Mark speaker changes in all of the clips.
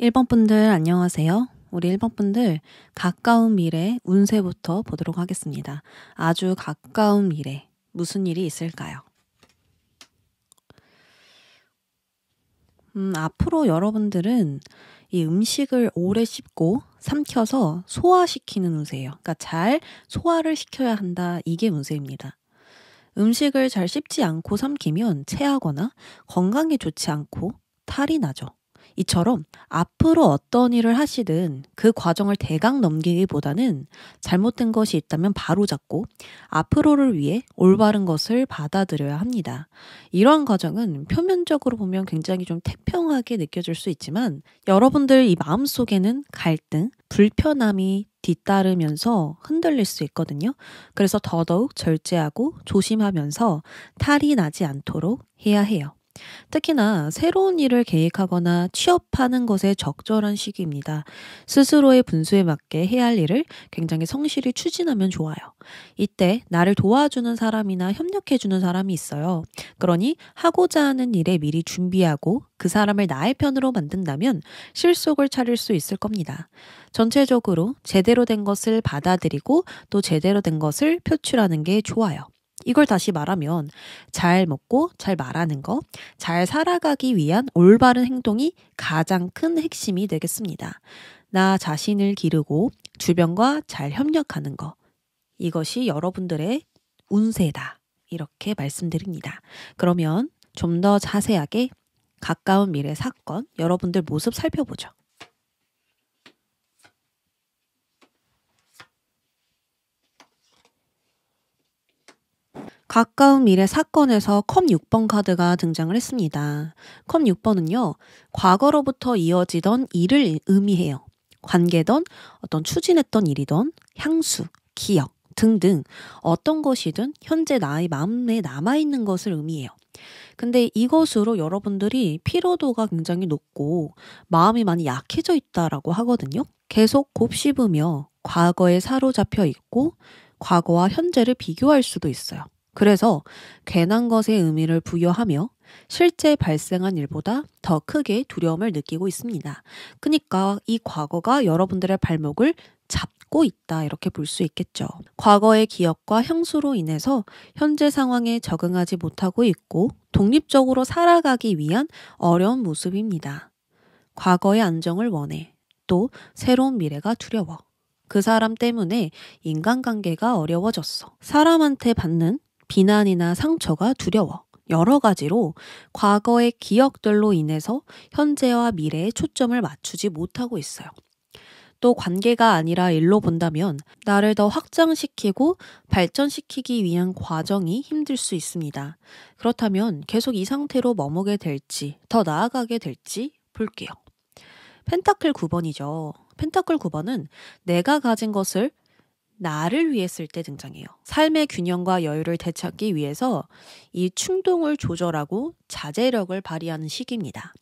Speaker 1: 1번 분들 안녕하세요. 우리 1번 분들 가까운 미래 운세부터 보도록 하겠습니다. 아주 가까운 미래 무슨 일이 있을까요? 음, 앞으로 여러분들은 이 음식을 오래 씹고 삼켜서 소화시키는 운세예요. 그러니까 잘 소화를 시켜야 한다. 이게 운세입니다. 음식을 잘 씹지 않고 삼키면 체하거나 건강에 좋지 않고 탈이 나죠. 이처럼 앞으로 어떤 일을 하시든 그 과정을 대강 넘기기보다는 잘못된 것이 있다면 바로잡고 앞으로를 위해 올바른 것을 받아들여야 합니다. 이러한 과정은 표면적으로 보면 굉장히 좀 태평하게 느껴질 수 있지만 여러분들 이 마음속에는 갈등, 불편함이 뒤따르면서 흔들릴 수 있거든요. 그래서 더더욱 절제하고 조심하면서 탈이 나지 않도록 해야 해요. 특히나 새로운 일을 계획하거나 취업하는 것에 적절한 시기입니다. 스스로의 분수에 맞게 해야 할 일을 굉장히 성실히 추진하면 좋아요. 이때 나를 도와주는 사람이나 협력해주는 사람이 있어요. 그러니 하고자 하는 일에 미리 준비하고 그 사람을 나의 편으로 만든다면 실속을 차릴 수 있을 겁니다. 전체적으로 제대로 된 것을 받아들이고 또 제대로 된 것을 표출하는 게 좋아요. 이걸 다시 말하면 잘 먹고 잘 말하는 거, 잘 살아가기 위한 올바른 행동이 가장 큰 핵심이 되겠습니다. 나 자신을 기르고 주변과 잘 협력하는 거. 이것이 여러분들의 운세다. 이렇게 말씀드립니다. 그러면 좀 더 자세하게 가까운 미래 사건, 여러분들 모습 살펴보죠. 가까운 미래 사건에서 컵 6번 카드가 등장을 했습니다. 컵 6번은요, 과거로부터 이어지던 일을 의미해요. 관계던 어떤 추진했던 일이던 향수, 기억 등등 어떤 것이든 현재 나의 마음에 남아있는 것을 의미해요. 근데 이것으로 여러분들이 피로도가 굉장히 높고 마음이 많이 약해져 있다라고 하거든요. 계속 곱씹으며 과거에 사로잡혀 있고 과거와 현재를 비교할 수도 있어요. 그래서 괜한 것의 의미를 부여하며 실제 발생한 일보다 더 크게 두려움을 느끼고 있습니다. 그러니까 이 과거가 여러분들의 발목을 잡고 있다 이렇게 볼 수 있겠죠. 과거의 기억과 향수로 인해서 현재 상황에 적응하지 못하고 있고 독립적으로 살아가기 위한 어려운 모습입니다. 과거의 안정을 원해 또 새로운 미래가 두려워. 그 사람 때문에 인간관계가 어려워졌어. 사람한테 받는 비난이나 상처가 두려워. 여러 가지로 과거의 기억들로 인해서 현재와 미래에 초점을 맞추지 못하고 있어요. 또 관계가 아니라 일로 본다면 나를 더 확장시키고 발전시키기 위한 과정이 힘들 수 있습니다. 그렇다면 계속 이 상태로 머무게 될지, 더 나아가게 될지 볼게요. 펜타클 9번이죠. 펜타클 9번은 내가 가진 것을 나를 위해 쓸 때 등장해요. 삶의 균형과 여유를 되찾기 위해서 이 충동을 조절하고 자제력을 발휘하는 시기입니다.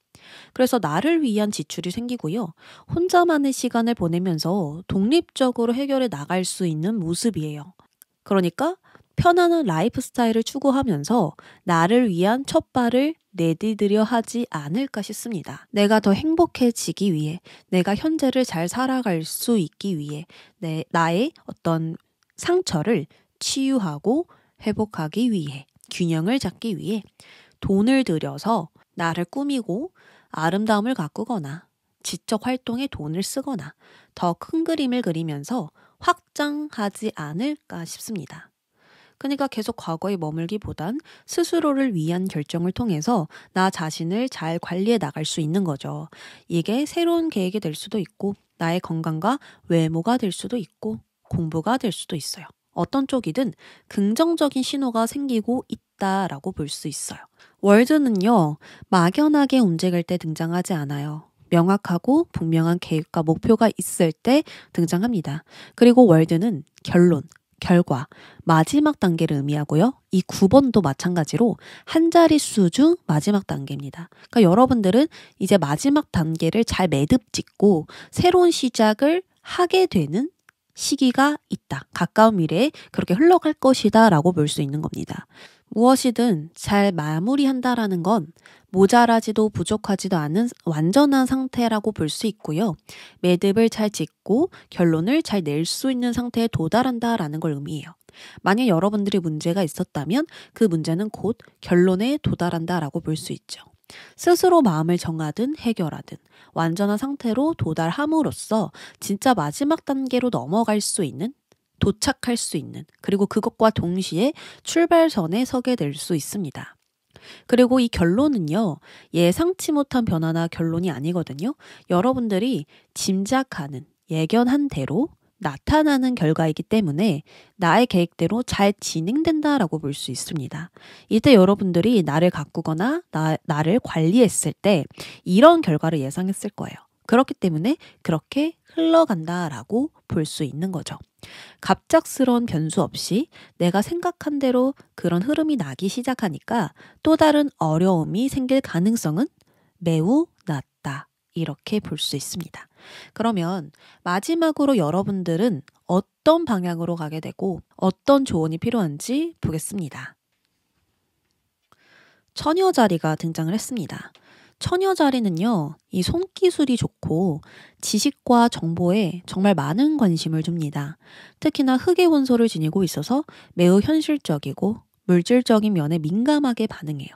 Speaker 1: 그래서 나를 위한 지출이 생기고요. 혼자만의 시간을 보내면서 독립적으로 해결해 나갈 수 있는 모습이에요. 그러니까 편안한 라이프 스타일을 추구하면서 나를 위한 첫 발을 내디드려 하지 않을까 싶습니다. 내가 더 행복해지기 위해, 내가 현재를 잘 살아갈 수 있기 위해, 내, 나의 어떤 상처를 치유하고 회복하기 위해, 균형을 잡기 위해 돈을 들여서 나를 꾸미고 아름다움을 가꾸거나 지적 활동에 돈을 쓰거나 더 큰 그림을 그리면서 확장하지 않을까 싶습니다. 그러니까 계속 과거에 머물기보단 스스로를 위한 결정을 통해서 나 자신을 잘 관리해 나갈 수 있는 거죠. 이게 새로운 계획이 될 수도 있고 나의 건강과 외모가 될 수도 있고 공부가 될 수도 있어요. 어떤 쪽이든 긍정적인 신호가 생기고 있다라고 볼 수 있어요. 월드는요, 막연하게 움직일 때 등장하지 않아요. 명확하고 분명한 계획과 목표가 있을 때 등장합니다. 그리고 월드는 결론, 결과, 마지막 단계를 의미하고요. 이 9번도 마찬가지로 한 자릿수 중 마지막 단계입니다. 그러니까 여러분들은 이제 마지막 단계를 잘 매듭 짓고 새로운 시작을 하게 되는 시기가 있다. 가까운 미래에 그렇게 흘러갈 것이다 라고 볼 수 있는 겁니다. 무엇이든 잘 마무리한다라는 건 모자라지도 부족하지도 않은 완전한 상태라고 볼 수 있고요. 매듭을 잘 짓고 결론을 잘 낼 수 있는 상태에 도달한다라는 걸 의미해요. 만약 여러분들이 문제가 있었다면 그 문제는 곧 결론에 도달한다라고 볼 수 있죠. 스스로 마음을 정하든 해결하든 완전한 상태로 도달함으로써 진짜 마지막 단계로 넘어갈 수 있는 도착할 수 있는 그리고 그것과 동시에 출발선에 서게 될 수 있습니다. 그리고 이 결론은요, 예상치 못한 변화나 결론이 아니거든요. 여러분들이 짐작하는, 예견한 대로 나타나는 결과이기 때문에 나의 계획대로 잘 진행된다라고 볼 수 있습니다. 이때 여러분들이 나를 가꾸거나 나, 나를 관리했을 때 이런 결과를 예상했을 거예요. 그렇기 때문에 그렇게 흘러간다라고 볼 수 있는 거죠. 갑작스러운 변수 없이 내가 생각한 대로 그런 흐름이 나기 시작하니까 또 다른 어려움이 생길 가능성은 매우 낮다. 이렇게 볼 수 있습니다. 그러면 마지막으로 여러분들은 어떤 방향으로 가게 되고 어떤 조언이 필요한지 보겠습니다. 처녀 자리가 등장을 했습니다. 처녀 자리는요, 이 손기술이 좋고 지식과 정보에 정말 많은 관심을 줍니다. 특히나 흙의 원소를 지니고 있어서 매우 현실적이고 물질적인 면에 민감하게 반응해요.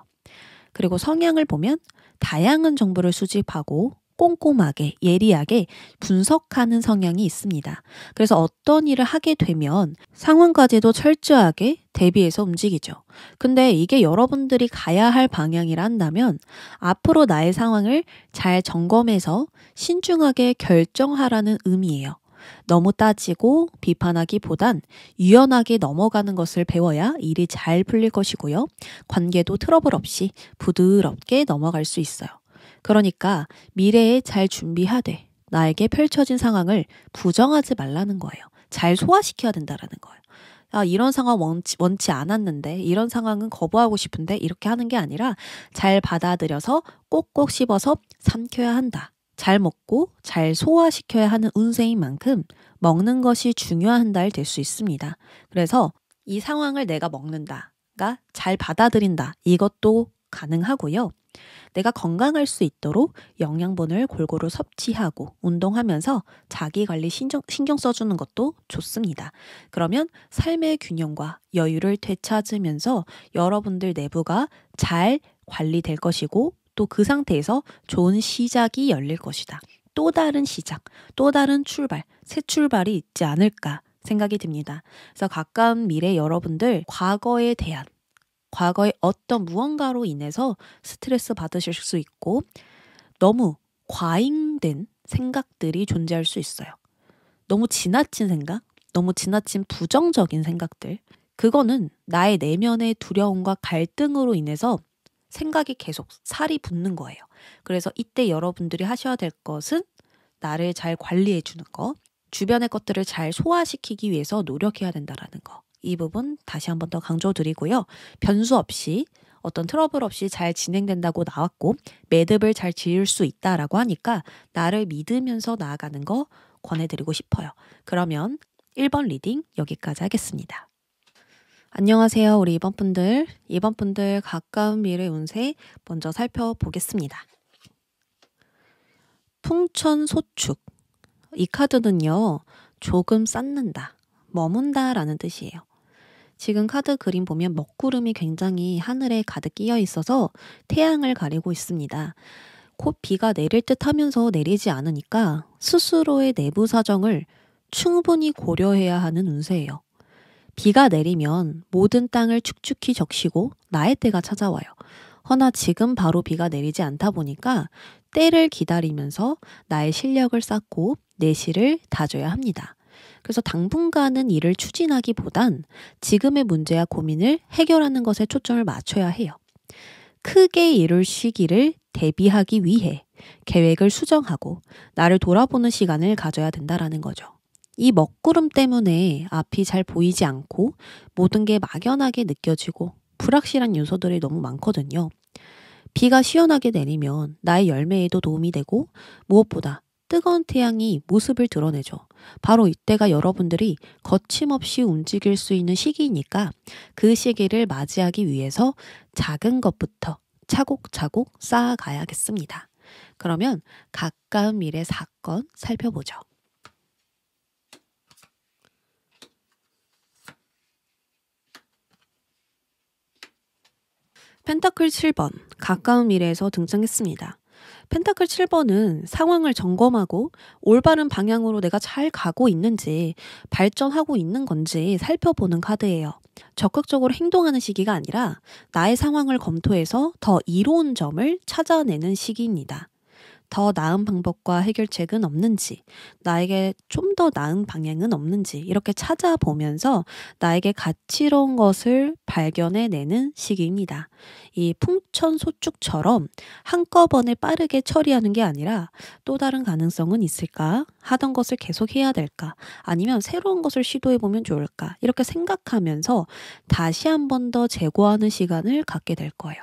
Speaker 1: 그리고 성향을 보면 다양한 정보를 수집하고 꼼꼼하게 예리하게 분석하는 성향이 있습니다. 그래서 어떤 일을 하게 되면 상황까지도 철저하게 대비해서 움직이죠. 근데 이게 여러분들이 가야 할 방향이라 한다면 앞으로 나의 상황을 잘 점검해서 신중하게 결정하라는 의미예요. 너무 따지고 비판하기보단 유연하게 넘어가는 것을 배워야 일이 잘 풀릴 것이고요. 관계도 트러블 없이 부드럽게 넘어갈 수 있어요. 그러니까 미래에 잘 준비하되 나에게 펼쳐진 상황을 부정하지 말라는 거예요. 잘 소화시켜야 된다라는 거예요. 아, 이런 상황 원치, 원치 않았는데, 이런 상황은 거부하고 싶은데, 이렇게 하는 게 아니라 잘 받아들여서 꼭꼭 씹어서 삼켜야 한다. 잘 먹고 잘 소화시켜야 하는 운세인 만큼 먹는 것이 중요한 달 될 수 있습니다. 그래서 이 상황을 내가 먹는다가 잘 받아들인다. 이것도 가능하고요. 내가 건강할 수 있도록 영양분을 골고루 섭취하고 운동하면서 자기 관리 신경, 신경 써주는 것도 좋습니다. 그러면 삶의 균형과 여유를 되찾으면서 여러분들 내부가 잘 관리될 것이고 또 그 상태에서 좋은 시작이 열릴 것이다. 또 다른 시작, 또 다른 출발, 새 출발이 있지 않을까 생각이 듭니다. 그래서 가까운 미래 여러분들 과거에 대한 과거의 어떤 무언가로 인해서 스트레스 받으실 수 있고 너무 과잉된 생각들이 존재할 수 있어요. 너무 지나친 생각, 너무 지나친 부정적인 생각들. 그거는 나의 내면의 두려움과 갈등으로 인해서 생각이 계속 살이 붙는 거예요. 그래서 이때 여러분들이 하셔야 될 것은 나를 잘 관리해 주는 거, 주변의 것들을 잘 소화시키기 위해서 노력해야 된다라는 거. 이 부분 다시 한 번 더 강조드리고요. 변수 없이 어떤 트러블 없이 잘 진행된다고 나왔고 매듭을 잘 지을 수 있다라고 하니까 나를 믿으면서 나아가는 거 권해드리고 싶어요. 그러면 1번 리딩 여기까지 하겠습니다. 안녕하세요. 우리 2번 분들. 2번 분들 가까운 미래 운세 먼저 살펴보겠습니다. 풍천 소축. 이 카드는요, 조금 쌓는다, 머문다 라는 뜻이에요. 지금 카드 그림 보면 먹구름이 굉장히 하늘에 가득 끼어 있어서 태양을 가리고 있습니다. 곧 비가 내릴 듯 하면서 내리지 않으니까 스스로의 내부 사정을 충분히 고려해야 하는 운세예요. 비가 내리면 모든 땅을 축축히 적시고 나의 때가 찾아와요. 허나 지금 바로 비가 내리지 않다 보니까 때를 기다리면서 나의 실력을 쌓고 내실을 다져야 합니다. 그래서 당분간은 이를 추진하기보단 지금의 문제와 고민을 해결하는 것에 초점을 맞춰야 해요. 크게 이룰 시기를 대비하기 위해 계획을 수정하고 나를 돌아보는 시간을 가져야 된다라는 거죠. 이 먹구름 때문에 앞이 잘 보이지 않고 모든 게 막연하게 느껴지고 불확실한 요소들이 너무 많거든요. 비가 시원하게 내리면 나의 열매에도 도움이 되고 무엇보다 뜨거운 태양이 모습을 드러내죠. 바로 이때가 여러분들이 거침없이 움직일 수 있는 시기니까 이그 시기를 맞이하기 위해서 작은 것부터 차곡차곡 쌓아가야겠습니다. 그러면 가까운 미래 사건 살펴보죠. 펜타클 7번 가까운 미래에서 등장했습니다. 펜타클 7번은 상황을 점검하고 올바른 방향으로 내가 잘 가고 있는지 발전하고 있는 건지 살펴보는 카드예요. 적극적으로 행동하는 시기가 아니라 나의 상황을 검토해서 더 이로운 점을 찾아내는 시기입니다. 더 나은 방법과 해결책은 없는지, 나에게 좀 더 나은 방향은 없는지, 이렇게 찾아보면서 나에게 가치로운 것을 발견해내는 시기입니다. 이 풍천소축처럼 한꺼번에 빠르게 처리하는 게 아니라 또 다른 가능성은 있을까? 하던 것을 계속 해야 될까? 아니면 새로운 것을 시도해보면 좋을까? 이렇게 생각하면서 다시 한 번 더 재고하는 시간을 갖게 될 거예요.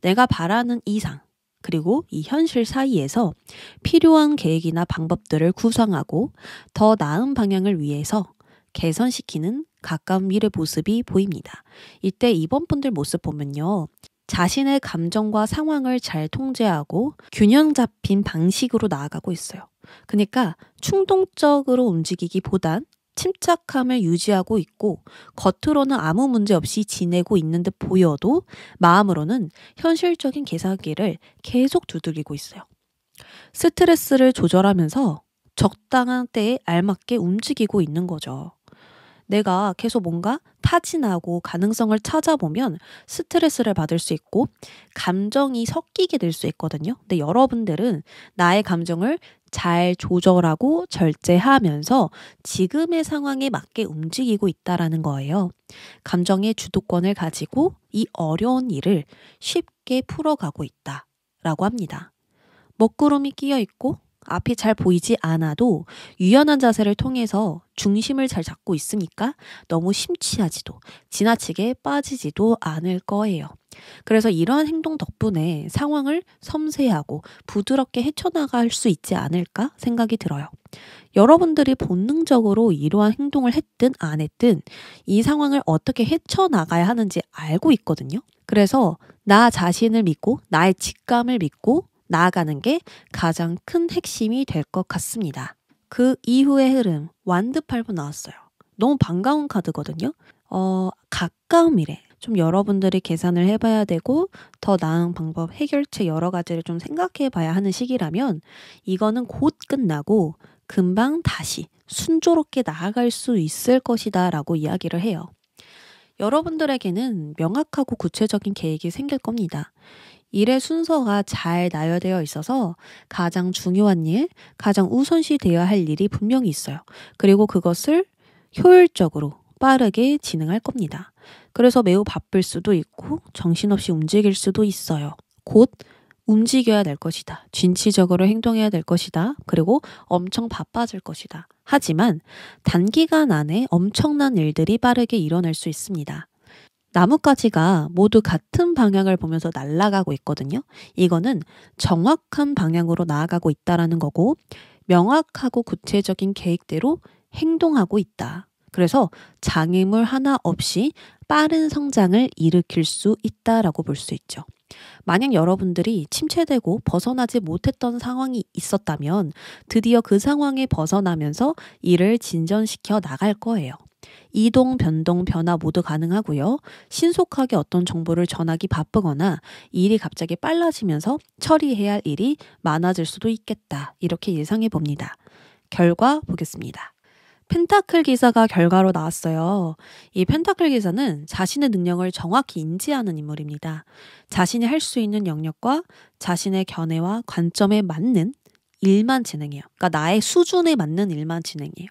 Speaker 1: 내가 바라는 이상, 그리고 이 현실 사이에서 필요한 계획이나 방법들을 구상하고 더 나은 방향을 위해서 개선시키는 가까운 미래 모습이 보입니다. 이때 이번 분들 모습 보면요. 자신의 감정과 상황을 잘 통제하고 균형 잡힌 방식으로 나아가고 있어요. 그러니까 충동적으로 움직이기보단 침착함을 유지하고 있고 겉으로는 아무 문제 없이 지내고 있는 듯 보여도 마음으로는 현실적인 계산기를 계속 두드리고 있어요. 스트레스를 조절하면서 적당한 때에 알맞게 움직이고 있는 거죠. 내가 계속 뭔가 타진하고 가능성을 찾아보면 스트레스를 받을 수 있고 감정이 섞이게 될 수 있거든요. 근데 여러분들은 나의 감정을 잘 조절하고 절제하면서 지금의 상황에 맞게 움직이고 있다라는 거예요. 감정의 주도권을 가지고 이 어려운 일을 쉽게 풀어가고 있다라고 합니다. 먹구름이 끼어 있고 앞이 잘 보이지 않아도 유연한 자세를 통해서 중심을 잘 잡고 있으니까 너무 심취하지도 지나치게 빠지지도 않을 거예요. 그래서 이러한 행동 덕분에 상황을 섬세하고 부드럽게 헤쳐나갈 수 있지 않을까 생각이 들어요. 여러분들이 본능적으로 이러한 행동을 했든 안 했든 이 상황을 어떻게 헤쳐나가야 하는지 알고 있거든요. 그래서 나 자신을 믿고 나의 직감을 믿고 나아가는 게 가장 큰 핵심이 될 것 같습니다. 그 이후의 흐름, 완드팔보 나왔어요. 너무 반가운 카드거든요. 어, 가까운 미래. 좀 여러분들이 계산을 해봐야 되고 더 나은 방법 해결책 여러 가지를 좀 생각해봐야 하는 시기라면 이거는 곧 끝나고 금방 다시 순조롭게 나아갈 수 있을 것이다 라고 이야기를 해요. 여러분들에게는 명확하고 구체적인 계획이 생길 겁니다. 일의 순서가 잘 나열되어 있어서 가장 중요한 일, 가장 우선시 되어야 할 일이 분명히 있어요. 그리고 그것을 효율적으로 빠르게 진행할 겁니다. 그래서 매우 바쁠 수도 있고 정신없이 움직일 수도 있어요. 곧 움직여야 될 것이다. 진취적으로 행동해야 될 것이다. 그리고 엄청 바빠질 것이다. 하지만 단기간 안에 엄청난 일들이 빠르게 일어날 수 있습니다. 나뭇가지가 모두 같은 방향을 보면서 날아가고 있거든요. 이거는 정확한 방향으로 나아가고 있다라는 거고 명확하고 구체적인 계획대로 행동하고 있다. 그래서 장애물 하나 없이 빠른 성장을 일으킬 수 있다라고 볼 수 있죠. 만약 여러분들이 침체되고 벗어나지 못했던 상황이 있었다면 드디어 그 상황에 벗어나면서 일을 진전시켜 나갈 거예요. 이동, 변동, 변화 모두 가능하고요. 신속하게 어떤 정보를 전하기 바쁘거나 일이 갑자기 빨라지면서 처리해야 할 일이 많아질 수도 있겠다. 이렇게 예상해 봅니다. 결과 보겠습니다. 펜타클 기사가 결과로 나왔어요. 이 펜타클 기사는 자신의 능력을 정확히 인지하는 인물입니다. 자신이 할 수 있는 영역과 자신의 견해와 관점에 맞는 일만 진행해요. 그러니까 나의 수준에 맞는 일만 진행해요.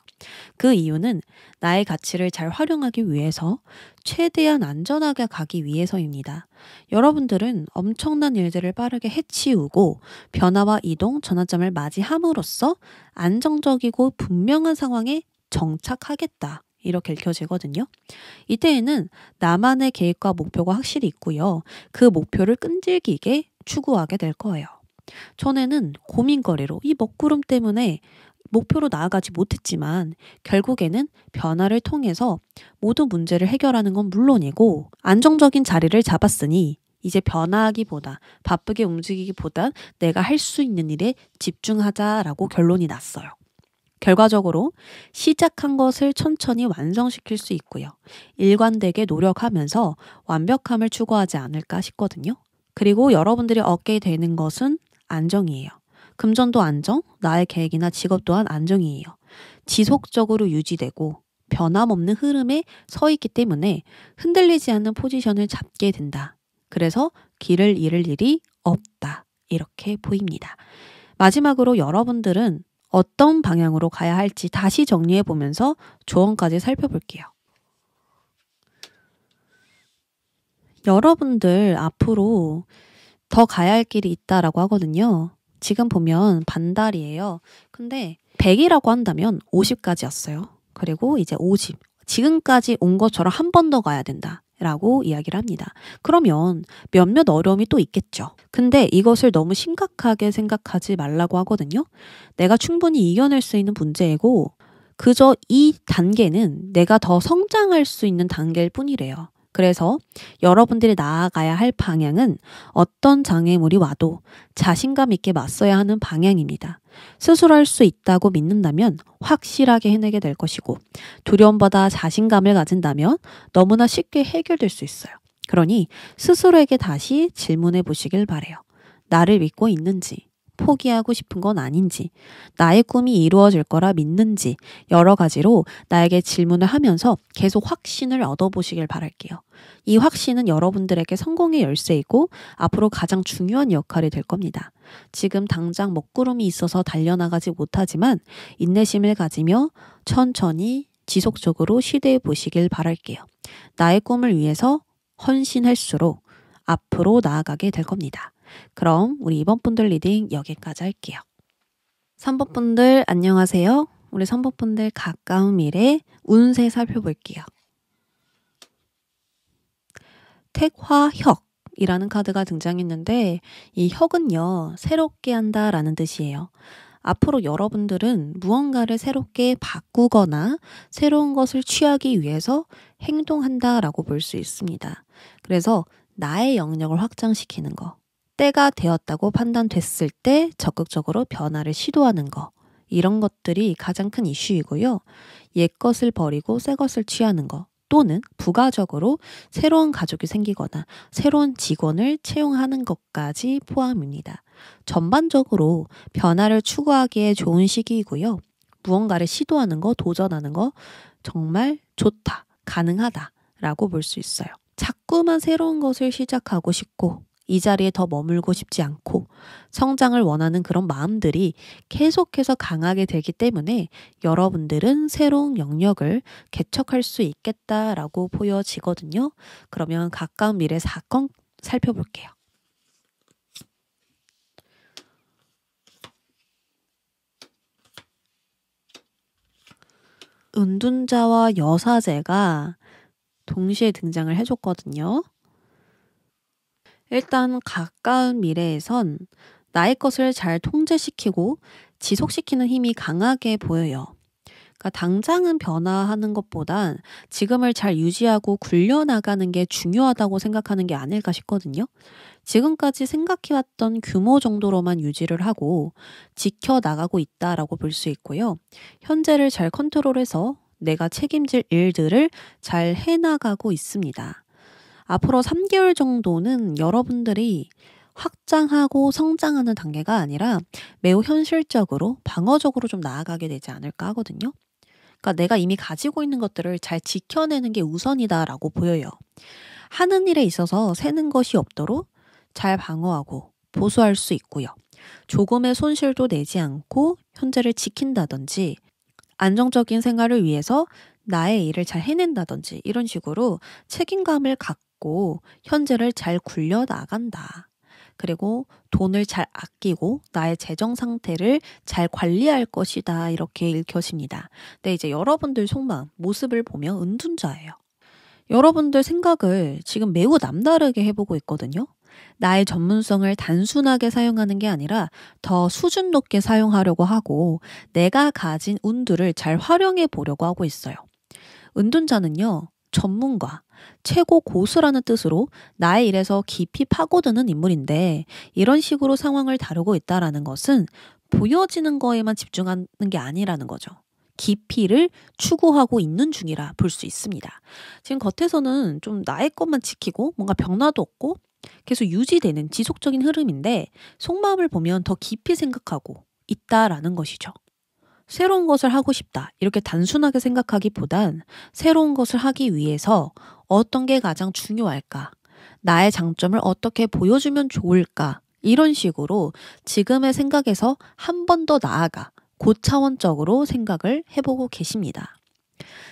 Speaker 1: 그 이유는 나의 가치를 잘 활용하기 위해서 최대한 안전하게 가기 위해서입니다. 여러분들은 엄청난 일들을 빠르게 해치우고 변화와 이동, 전환점을 맞이함으로써 안정적이고 분명한 상황에 정착하겠다. 이렇게 읽혀지거든요. 이때에는 나만의 계획과 목표가 확실히 있고요. 그 목표를 끈질기게 추구하게 될 거예요. 전에는 고민거리로 이 먹구름 때문에 목표로 나아가지 못했지만 결국에는 변화를 통해서 모든 문제를 해결하는 건 물론이고 안정적인 자리를 잡았으니 이제 변화하기보다 바쁘게 움직이기보다 내가 할 수 있는 일에 집중하자라고 결론이 났어요. 결과적으로 시작한 것을 천천히 완성시킬 수 있고요. 일관되게 노력하면서 완벽함을 추구하지 않을까 싶거든요. 그리고 여러분들이 얻게 되는 것은 안정이에요. 금전도 안정, 나의 계획이나 직업 또한 안정이에요. 지속적으로 유지되고 변함없는 흐름에 서 있기 때문에 흔들리지 않는 포지션을 잡게 된다. 그래서 길을 잃을 일이 없다. 이렇게 보입니다. 마지막으로 여러분들은 어떤 방향으로 가야 할지 다시 정리해 보면서 조언까지 살펴볼게요. 여러분들 앞으로 더 가야 할 길이 있다라고 하거든요. 지금 보면 반달이에요. 근데 100이라고 한다면 50까지였어요. 그리고 이제 50. 지금까지 온 것처럼 한 번 더 가야 된다. 라고 이야기를 합니다. 그러면 몇몇 어려움이 또 있겠죠. 근데 이것을 너무 심각하게 생각하지 말라고 하거든요. 내가 충분히 이겨낼 수 있는 문제이고, 그저 이 단계는 내가 더 성장할 수 있는 단계일 뿐이래요. 그래서 여러분들이 나아가야 할 방향은 어떤 장애물이 와도 자신감 있게 맞서야 하는 방향입니다. 스스로 할 수 있다고 믿는다면 확실하게 해내게 될 것이고 두려움보다 자신감을 가진다면 너무나 쉽게 해결될 수 있어요. 그러니 스스로에게 다시 질문해 보시길 바래요. 나를 믿고 있는지, 포기하고 싶은 건 아닌지, 나의 꿈이 이루어질 거라 믿는지 여러 가지로 나에게 질문을 하면서 계속 확신을 얻어보시길 바랄게요. 이 확신은 여러분들에게 성공의 열쇠이고 앞으로 가장 중요한 역할이 될 겁니다. 지금 당장 먹구름이 있어서 달려나가지 못하지만 인내심을 가지며 천천히 지속적으로 시도해 보시길 바랄게요. 나의 꿈을 위해서 헌신할수록 앞으로 나아가게 될 겁니다. 그럼 우리 2번 분들 리딩 여기까지 할게요. 3번 분들 안녕하세요. 우리 3번 분들 가까운 미래 운세 살펴볼게요. 택화혁이라는 카드가 등장했는데 이 혁은요 새롭게 한다라는 뜻이에요. 앞으로 여러분들은 무언가를 새롭게 바꾸거나 새로운 것을 취하기 위해서 행동한다라고 볼 수 있습니다. 그래서 나의 영역을 확장시키는 거, 때가 되었다고 판단됐을 때 적극적으로 변화를 시도하는 것. 이런 것들이 가장 큰 이슈이고요. 옛것을 버리고 새것을 취하는 것. 또는 부가적으로 새로운 가족이 생기거나 새로운 직원을 채용하는 것까지 포함입니다. 전반적으로 변화를 추구하기에 좋은 시기이고요. 무언가를 시도하는 거, 도전하는 거 정말 좋다, 가능하다라고 볼 수 있어요. 자꾸만 새로운 것을 시작하고 싶고 이 자리에 더 머물고 싶지 않고 성장을 원하는 그런 마음들이 계속해서 강하게 되기 때문에 여러분들은 새로운 영역을 개척할 수 있겠다라고 보여지거든요. 그러면 가까운 미래 사건 살펴볼게요. 은둔자와 여사제가 동시에 등장을 해줬거든요. 일단 가까운 미래에선 나의 것을 잘 통제시키고 지속시키는 힘이 강하게 보여요. 그러니까 당장은 변화하는 것보단 지금을 잘 유지하고 굴려나가는 게 중요하다고 생각하는 게 아닐까 싶거든요. 지금까지 생각해왔던 규모 정도로만 유지를 하고 지켜나가고 있다라고 볼 수 있고요. 현재를 잘 컨트롤해서 내가 책임질 일들을 잘 해나가고 있습니다. 앞으로 3개월 정도는 여러분들이 확장하고 성장하는 단계가 아니라 매우 현실적으로 방어적으로 좀 나아가게 되지 않을까 하거든요. 그러니까 내가 이미 가지고 있는 것들을 잘 지켜내는 게 우선이다라고 보여요. 하는 일에 있어서 새는 것이 없도록 잘 방어하고 보수할 수 있고요. 조금의 손실도 내지 않고 현재를 지킨다든지 안정적인 생활을 위해서 나의 일을 잘 해낸다든지 이런 식으로 책임감을 갖고 갖고 현재를 잘 굴려 나간다. 그리고 돈을 잘 아끼고 나의 재정 상태를 잘 관리할 것이다. 이렇게 읽혀집니다. 근데 이제 여러분들 속마음, 모습을 보면 은둔자예요. 여러분들 생각을 지금 매우 남다르게 해보고 있거든요. 나의 전문성을 단순하게 사용하는 게 아니라 더 수준 높게 사용하려고 하고 내가 가진 운두를 잘 활용해 보려고 하고 있어요. 은둔자는요, 전문가, 최고 고수라는 뜻으로 나의 일에서 깊이 파고드는 인물인데 이런 식으로 상황을 다루고 있다라는 것은 보여지는 거에만 집중하는 게 아니라는 거죠. 깊이를 추구하고 있는 중이라 볼 수 있습니다. 지금 겉에서는 좀 나의 것만 지키고 뭔가 변화도 없고 계속 유지되는 지속적인 흐름인데 속마음을 보면 더 깊이 생각하고 있다라는 것이죠. 새로운 것을 하고 싶다. 이렇게 단순하게 생각하기보단 새로운 것을 하기 위해서 어떤 게 가장 중요할까? 나의 장점을 어떻게 보여주면 좋을까? 이런 식으로 지금의 생각에서 한 번 더 나아가 고차원적으로 생각을 해보고 계십니다.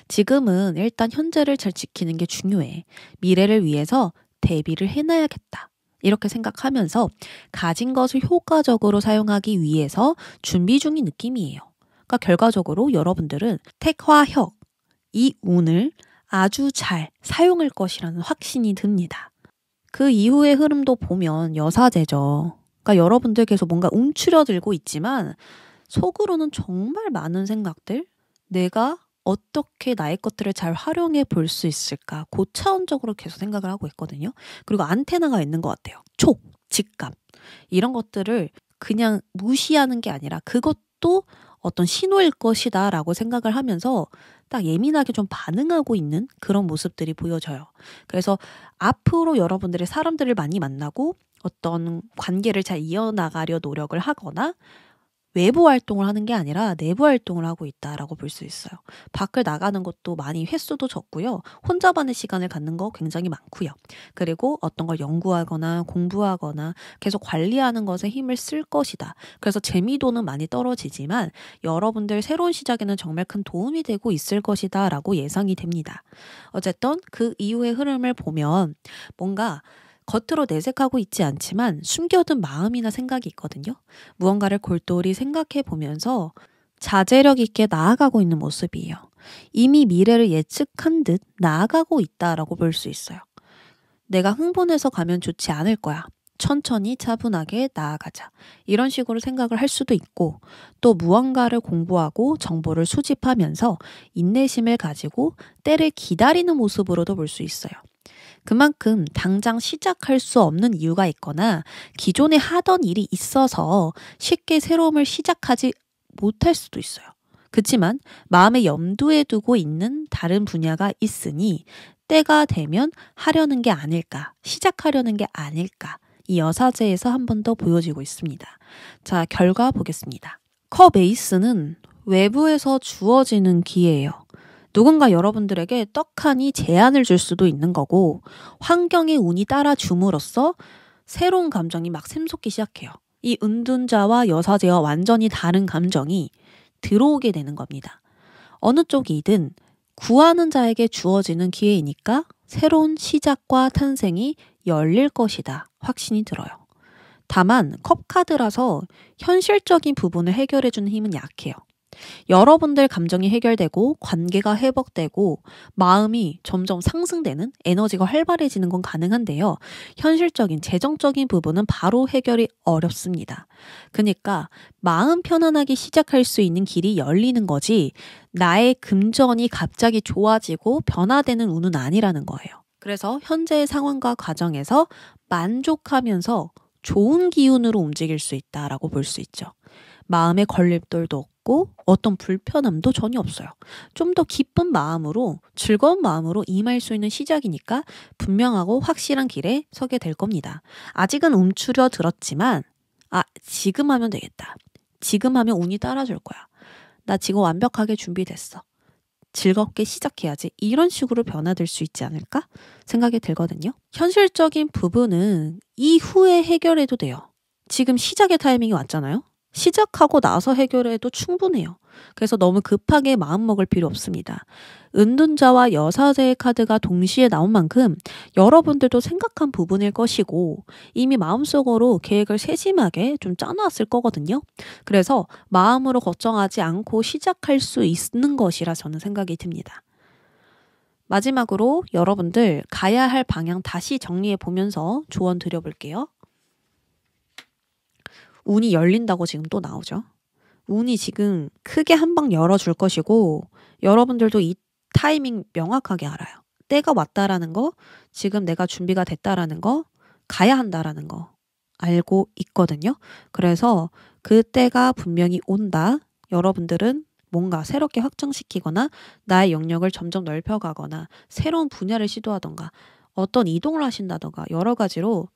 Speaker 1: 지금은 일단 현재를 잘 지키는 게 중요해. 미래를 위해서 대비를 해놔야겠다. 이렇게 생각하면서 가진 것을 효과적으로 사용하기 위해서 준비 중인 느낌이에요. 그러니까 결과적으로 여러분들은 택화혁 이 운을 아주 잘 사용할 것이라는 확신이 듭니다. 그 이후의 흐름도 보면 여사제죠. 그러니까 여러분들께서 뭔가 움츠려들고 있지만 속으로는 정말 많은 생각들, 내가 어떻게 나의 것들을 잘 활용해 볼 수 있을까 고차원적으로 계속 생각을 하고 있거든요. 그리고 안테나가 있는 것 같아요. 촉, 직감 이런 것들을 그냥 무시하는 게 아니라 그것도 어떤 신호일 것이다 라고 생각을 하면서 딱 예민하게 좀 반응하고 있는 그런 모습들이 보여져요. 그래서 앞으로 여러분들의 사람들을 많이 만나고 어떤 관계를 잘 이어나가려 노력을 하거나 외부 활동을 하는 게 아니라 내부 활동을 하고 있다라고 볼 수 있어요. 밖을 나가는 것도 많이 횟수도 적고요. 혼자만의 시간을 갖는 거 굉장히 많고요. 그리고 어떤 걸 연구하거나 공부하거나 계속 관리하는 것에 힘을 쓸 것이다. 그래서 재미도는 많이 떨어지지만 여러분들 새로운 시작에는 정말 큰 도움이 되고 있을 것이다라고 예상이 됩니다. 어쨌든 그 이후의 흐름을 보면 뭔가 겉으로 내색하고 있지 않지만 숨겨둔 마음이나 생각이 있거든요. 무언가를 골똘히 생각해 보면서 자제력 있게 나아가고 있는 모습이에요. 이미 미래를 예측한 듯 나아가고 있다라고 볼 수 있어요. 내가 흥분해서 가면 좋지 않을 거야. 천천히 차분하게 나아가자. 이런 식으로 생각을 할 수도 있고, 또 무언가를 공부하고 정보를 수집하면서 인내심을 가지고 때를 기다리는 모습으로도 볼 수 있어요. 그만큼 당장 시작할 수 없는 이유가 있거나 기존에 하던 일이 있어서 쉽게 새로움을 시작하지 못할 수도 있어요. 그치만 마음에 염두에 두고 있는 다른 분야가 있으니 때가 되면 하려는 게 아닐까, 시작하려는 게 아닐까, 이 여사제에서 한 번 더 보여지고 있습니다. 자, 결과 보겠습니다. 컵 에이스는 외부에서 주어지는 기예요. 누군가 여러분들에게 떡하니 제안을 줄 수도 있는 거고 환경의 운이 따라 줌으로써 새로운 감정이 막 샘솟기 시작해요. 이 은둔자와 여사제와 완전히 다른 감정이 들어오게 되는 겁니다. 어느 쪽이든 구하는 자에게 주어지는 기회이니까 새로운 시작과 탄생이 열릴 것이다. 확신이 들어요. 다만 컵카드라서 현실적인 부분을 해결해주는 힘은 약해요. 여러분들 감정이 해결되고 관계가 회복되고 마음이 점점 상승되는 에너지가 활발해지는 건 가능한데요. 현실적인 재정적인 부분은 바로 해결이 어렵습니다. 그러니까 마음 편안하게 시작할 수 있는 길이 열리는 거지 나의 금전이 갑자기 좋아지고 변화되는 운은 아니라는 거예요. 그래서 현재의 상황과 과정에서 만족하면서 좋은 기운으로 움직일 수 있다라고 볼 수 있죠. 마음의 걸림돌도 없고 어떤 불편함도 전혀 없어요. 좀 더 기쁜 마음으로 즐거운 마음으로 임할 수 있는 시작이니까 분명하고 확실한 길에 서게 될 겁니다. 아직은 움츠려 들었지만 아 지금 하면 되겠다. 지금 하면 운이 따라줄 거야. 나 지금 완벽하게 준비됐어. 즐겁게 시작해야지 이런 식으로 변화될 수 있지 않을까 생각이 들거든요. 현실적인 부분은 이후에 해결해도 돼요. 지금 시작의 타이밍이 왔잖아요. 시작하고 나서 해결해도 충분해요. 그래서 너무 급하게 마음먹을 필요 없습니다. 은둔자와 여사제의 카드가 동시에 나온 만큼 여러분들도 생각한 부분일 것이고 이미 마음속으로 계획을 세심하게 좀 짜놨을 거거든요. 그래서 마음으로 걱정하지 않고 시작할 수 있는 것이라 저는 생각이 듭니다. 마지막으로 여러분들 가야 할 방향 다시 정리해 보면서 조언 드려볼게요. 운이 열린다고 지금 또 나오죠. 운이 지금 크게 한 방 열어줄 것이고 여러분들도 이 타이밍 명확하게 알아요. 때가 왔다라는 거, 지금 내가 준비가 됐다라는 거, 가야 한다라는 거 알고 있거든요. 그래서 그 때가 분명히 온다. 여러분들은 뭔가 새롭게 확장시키거나 나의 영역을 점점 넓혀가거나 새로운 분야를 시도하던가 어떤 이동을 하신다던가 여러 가지로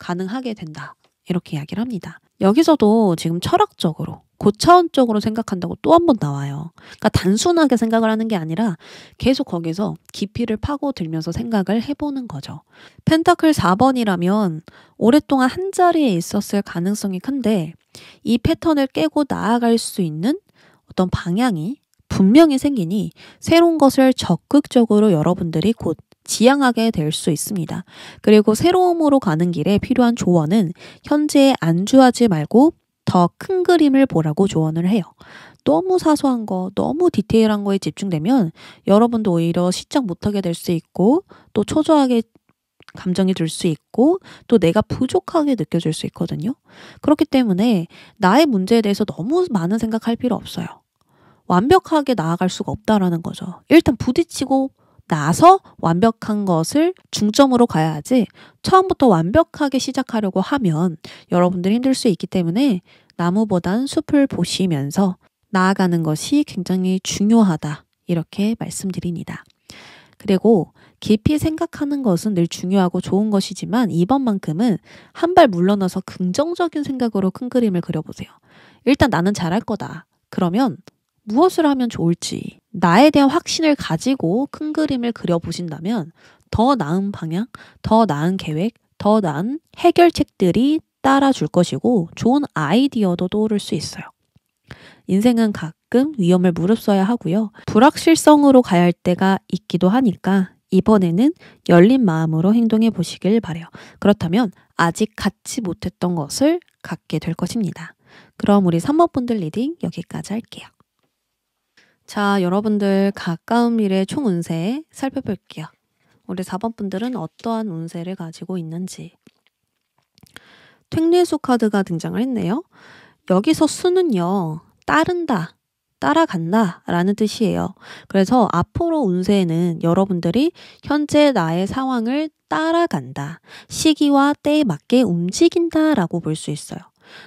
Speaker 1: 가능하게 된다. 이렇게 이야기를 합니다. 여기서도 지금 철학적으로 고차원적으로 생각한다고 또 한 번 나와요. 그러니까 단순하게 생각을 하는 게 아니라 계속 거기서 깊이를 파고들면서 생각을 해보는 거죠. 펜타클 4번이라면 오랫동안 한 자리에 있었을 가능성이 큰데 이 패턴을 깨고 나아갈 수 있는 어떤 방향이 분명히 생기니 새로운 것을 적극적으로 여러분들이 곧 지향하게될수 있습니다. 그리고 새로움으로 가는 길에 필요한 조언은 현재에 안주하지 말고 더 큰 그림을 보라고 조언을 해요. 너무 사소한 거, 너무 디테일한 거에 집중되면 여러분도 오히려 시작 못하게 될 수 있고 또 초조하게 감정이 들 수 있고 또 내가 부족하게 느껴질 수 있거든요. 그렇기 때문에 나의 문제에 대해서 너무 많은 생각할 필요 없어요. 완벽하게 나아갈 수가 없다라는 거죠. 일단 부딪히고 나서 완벽한 것을 중점으로 가야지 처음부터 완벽하게 시작하려고 하면 여러분들이 힘들 수 있기 때문에 나무보단 숲을 보시면서 나아가는 것이 굉장히 중요하다. 이렇게 말씀드립니다. 그리고 깊이 생각하는 것은 늘 중요하고 좋은 것이지만 이번만큼은 한 발 물러나서 긍정적인 생각으로 큰 그림을 그려보세요. 일단 나는 잘할 거다. 그러면 무엇을 하면 좋을지 나에 대한 확신을 가지고 큰 그림을 그려보신다면 더 나은 방향, 더 나은 계획, 더 나은 해결책들이 따라줄 것이고 좋은 아이디어도 떠오를 수 있어요. 인생은 가끔 위험을 무릅써야 하고요. 불확실성으로 가야 할 때가 있기도 하니까 이번에는 열린 마음으로 행동해 보시길 바래요. 그렇다면 아직 갖지 못했던 것을 갖게 될 것입니다. 그럼 우리 3번분들 리딩 여기까지 할게요. 자, 여러분들 가까운 미래 총 운세 살펴볼게요. 우리 4번 분들은 어떠한 운세를 가지고 있는지. 퇴리수 카드가 등장을 했네요. 여기서 수는요, 따른다, 따라간다 라는 뜻이에요. 그래서 앞으로 운세는 여러분들이 현재 나의 상황을 따라간다, 시기와 때에 맞게 움직인다 라고 볼 수 있어요.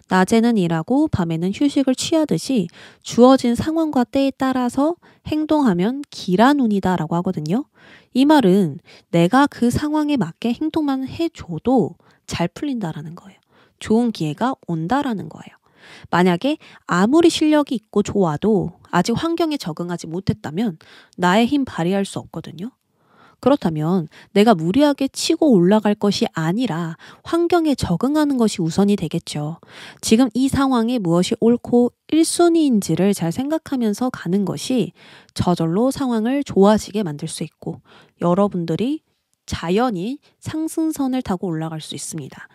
Speaker 1: 낮에는 일하고 밤에는 휴식을 취하듯이 주어진 상황과 때에 따라서 행동하면 기란운이다라고 하거든요. 이 말은 내가 그 상황에 맞게 행동만 해줘도 잘 풀린다라는 거예요. 좋은 기회가 온다라는 거예요. 만약에 아무리 실력이 있고 좋아도 아직 환경에 적응하지 못했다면 나의 힘 발휘할 수 없거든요. 그렇다면 내가 무리하게 치고 올라갈 것이 아니라 환경에 적응하는 것이 우선이 되겠죠. 지금 이 상황이 무엇이 옳고 1순위인지를 잘 생각하면서 가는 것이 저절로 상황을 좋아지게 만들 수 있고 여러분들이 자연히 상승선을 타고 올라갈 수 있습니다.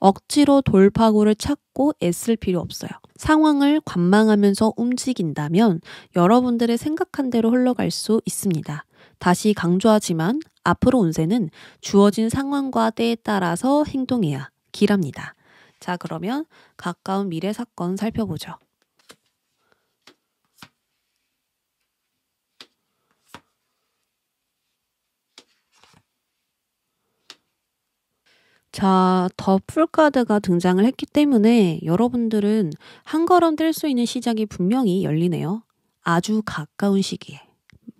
Speaker 1: 억지로 돌파구를 찾고 애쓸 필요 없어요. 상황을 관망하면서 움직인다면 여러분들의 생각한 대로 흘러갈 수 있습니다. 다시 강조하지만 앞으로 운세는 주어진 상황과 때에 따라서 행동해야 길합니다. 자, 그러면 가까운 미래 사건 살펴보죠. 자, 더풀 카드가 등장을 했기 때문에 여러분들은 한 걸음 뗄 수 있는 시작이 분명히 열리네요. 아주 가까운 시기에.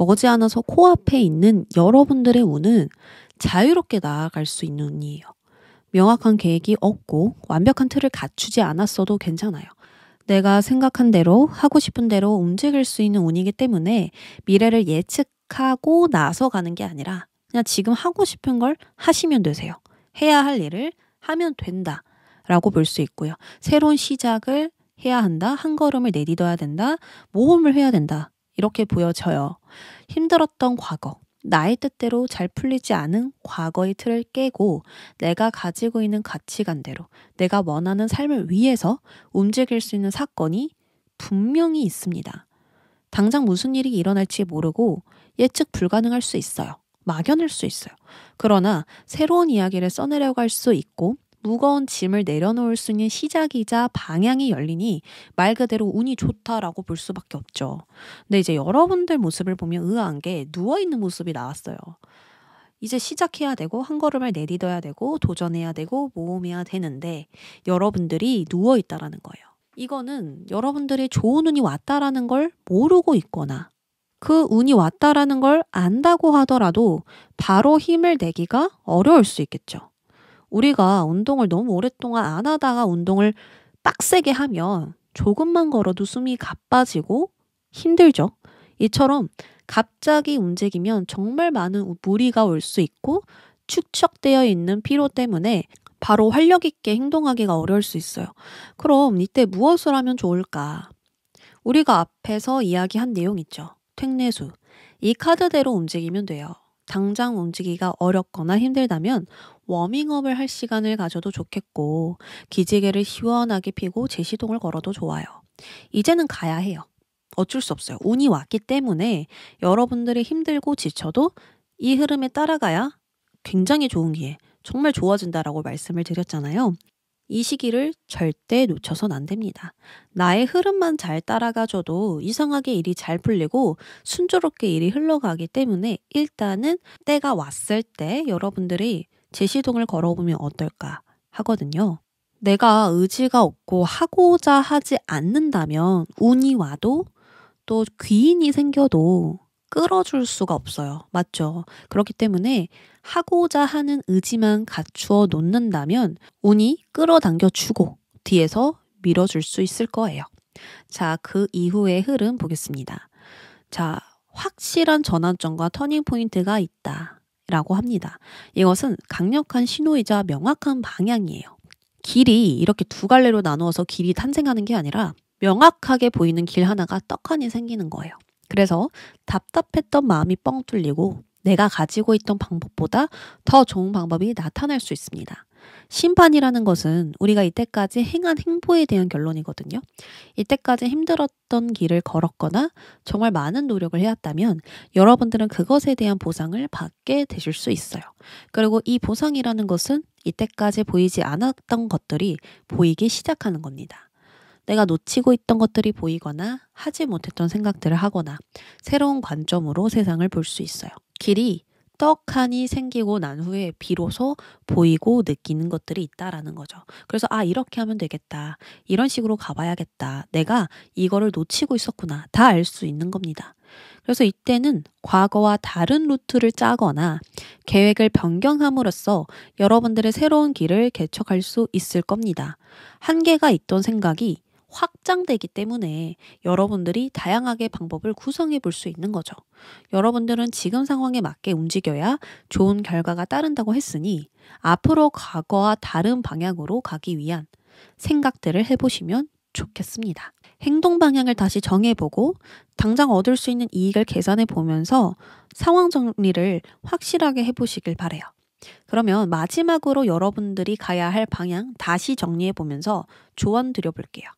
Speaker 1: 머지않아서 코앞에 있는 여러분들의 운은 자유롭게 나아갈 수 있는 운이에요. 명확한 계획이 없고 완벽한 틀을 갖추지 않았어도 괜찮아요. 내가 생각한 대로 하고 싶은 대로 움직일 수 있는 운이기 때문에 미래를 예측하고 나서 가는 게 아니라 그냥 지금 하고 싶은 걸 하시면 되세요. 해야 할 일을 하면 된다. 라고 볼 수 있고요. 새로운 시작을 해야 한다. 한 걸음을 내딛어야 된다. 모험을 해야 된다. 이렇게 보여져요. 힘들었던 과거, 나의 뜻대로 잘 풀리지 않은 과거의 틀을 깨고 내가 가지고 있는 가치관대로 내가 원하는 삶을 위해서 움직일 수 있는 사건이 분명히 있습니다. 당장 무슨 일이 일어날지 모르고 예측 불가능할 수 있어요. 막연할 수 있어요. 그러나 새로운 이야기를 써내려갈 수 있고 무거운 짐을 내려놓을 수 있는 시작이자 방향이 열리니 말 그대로 운이 좋다라고 볼 수밖에 없죠. 근데 이제 여러분들 모습을 보면 의아한 게 누워있는 모습이 나왔어요. 이제 시작해야 되고 한 걸음을 내딛어야 되고 도전해야 되고 모험해야 되는데 여러분들이 누워 있다라는 거예요. 이거는 여러분들이 좋은 운이 왔다라는 걸 모르고 있거나 그 운이 왔다라는 걸 안다고 하더라도 바로 힘을 내기가 어려울 수 있겠죠. 우리가 운동을 너무 오랫동안 안 하다가 운동을 빡세게 하면 조금만 걸어도 숨이 가빠지고 힘들죠. 이처럼 갑자기 움직이면 정말 많은 무리가 올 수 있고 축적되어 있는 피로 때문에 바로 활력 있게 행동하기가 어려울 수 있어요. 그럼 이때 무엇을 하면 좋을까? 우리가 앞에서 이야기한 내용 있죠. 퇴내수. 이 카드대로 움직이면 돼요. 당장 움직이기가 어렵거나 힘들다면 워밍업을 할 시간을 가져도 좋겠고 기지개를 시원하게 피고 제시동을 걸어도 좋아요. 이제는 가야 해요. 어쩔 수 없어요. 운이 왔기 때문에 여러분들이 힘들고 지쳐도 이 흐름에 따라가야 굉장히 좋은 기회, 정말 좋아진다라고 말씀을 드렸잖아요. 이 시기를 절대 놓쳐선 안 됩니다. 나의 흐름만 잘 따라가줘도 이상하게 일이 잘 풀리고 순조롭게 일이 흘러가기 때문에 일단은 때가 왔을 때 여러분들이 제시동을 걸어보면 어떨까 하거든요. 내가 의지가 없고 하고자 하지 않는다면 운이 와도 또 귀인이 생겨도 끌어줄 수가 없어요. 맞죠? 그렇기 때문에 하고자 하는 의지만 갖추어 놓는다면 운이 끌어당겨 주고 뒤에서 밀어줄 수 있을 거예요. 자, 그 이후의 흐름 보겠습니다. 자, 확실한 전환점과 터닝 포인트가 있다. 라고 합니다. 이것은 강력한 신호이자 명확한 방향이에요. 길이 이렇게 두 갈래로 나누어서 길이 탄생하는 게 아니라 명확하게 보이는 길 하나가 떡하니 생기는 거예요. 그래서 답답했던 마음이 뻥 뚫리고 내가 가지고 있던 방법보다 더 좋은 방법이 나타날 수 있습니다. 심판이라는 것은 우리가 이때까지 행한 행보에 대한 결론이거든요. 이때까지 힘들었던 길을 걸었거나 정말 많은 노력을 해왔다면 여러분들은 그것에 대한 보상을 받게 되실 수 있어요. 그리고 이 보상이라는 것은 이때까지 보이지 않았던 것들이 보이기 시작하는 겁니다. 내가 놓치고 있던 것들이 보이거나 하지 못했던 생각들을 하거나 새로운 관점으로 세상을 볼 수 있어요. 길이 떡하니 생기고 난 후에 비로소 보이고 느끼는 것들이 있다라는 거죠. 그래서 아 이렇게 하면 되겠다. 이런 식으로 가봐야겠다. 내가 이거를 놓치고 있었구나. 다 알 수 있는 겁니다. 그래서 이때는 과거와 다른 루트를 짜거나 계획을 변경함으로써 여러분들의 새로운 길을 개척할 수 있을 겁니다. 한계가 있던 생각이 확장되기 때문에 여러분들이 다양하게 방법을 구성해 볼 수 있는 거죠. 여러분들은 지금 상황에 맞게 움직여야 좋은 결과가 따른다고 했으니 앞으로 과거와 다른 방향으로 가기 위한 생각들을 해보시면 좋겠습니다. 행동 방향을 다시 정해보고 당장 얻을 수 있는 이익을 계산해 보면서 상황 정리를 확실하게 해보시길 바래요. 그러면 마지막으로 여러분들이 가야 할 방향 다시 정리해 보면서 조언 드려볼게요.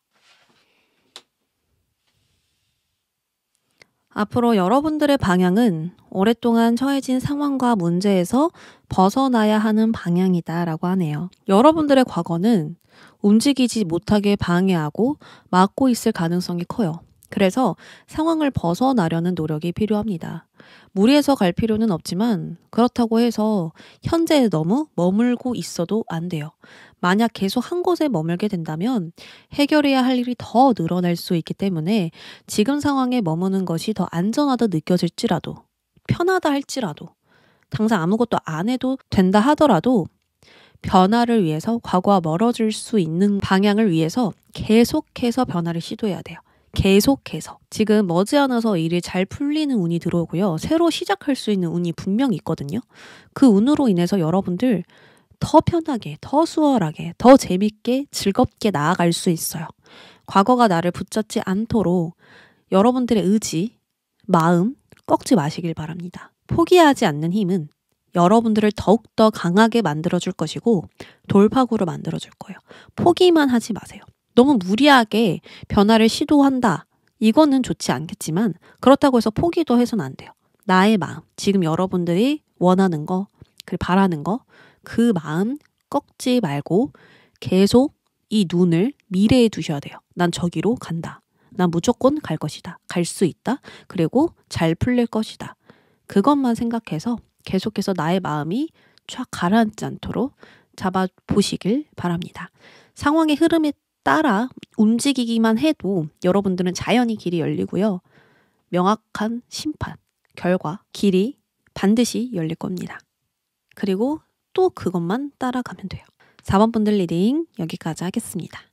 Speaker 1: 앞으로 여러분들의 방향은 오랫동안 처해진 상황과 문제에서 벗어나야 하는 방향이다라고 하네요. 여러분들의 과거는 움직이지 못하게 방해하고 막고 있을 가능성이 커요. 그래서 상황을 벗어나려는 노력이 필요합니다. 무리해서 갈 필요는 없지만 그렇다고 해서 현재에 너무 머물고 있어도 안 돼요. 만약 계속 한 곳에 머물게 된다면 해결해야 할 일이 더 늘어날 수 있기 때문에 지금 상황에 머무는 것이 더 안전하다 느껴질지라도 편하다 할지라도 당장 아무것도 안 해도 된다 하더라도 변화를 위해서 과거와 멀어질 수 있는 방향을 위해서 계속해서 변화를 시도해야 돼요. 계속해서 지금 머지않아서 일이 잘 풀리는 운이 들어오고요. 새로 시작할 수 있는 운이 분명히 있거든요. 그 운으로 인해서 여러분들 더 편하게, 더 수월하게, 더 재밌게, 즐겁게 나아갈 수 있어요. 과거가 나를 붙잡지 않도록 여러분들의 의지, 마음 꺾지 마시길 바랍니다. 포기하지 않는 힘은 여러분들을 더욱더 강하게 만들어줄 것이고 돌파구를 만들어줄 거예요. 포기만 하지 마세요. 너무 무리하게 변화를 시도한다. 이거는 좋지 않겠지만 그렇다고 해서 포기도 해서는 안 돼요. 나의 마음, 지금 여러분들이 원하는 거, 그리고 바라는 거, 그 마음 꺾지 말고 계속 이 눈을 미래에 두셔야 돼요. 난 저기로 간다. 난 무조건 갈 것이다. 갈 수 있다. 그리고 잘 풀릴 것이다. 그것만 생각해서 계속해서 나의 마음이 쫙 가라앉지 않도록 잡아 보시길 바랍니다. 상황의 흐름에 따라 움직이기만 해도 여러분들은 자연히 길이 열리고요. 명확한 심판, 결과, 길이 반드시 열릴 겁니다. 그리고 또 그것만 따라가면 돼요. 4번 분들 리딩 여기까지 하겠습니다.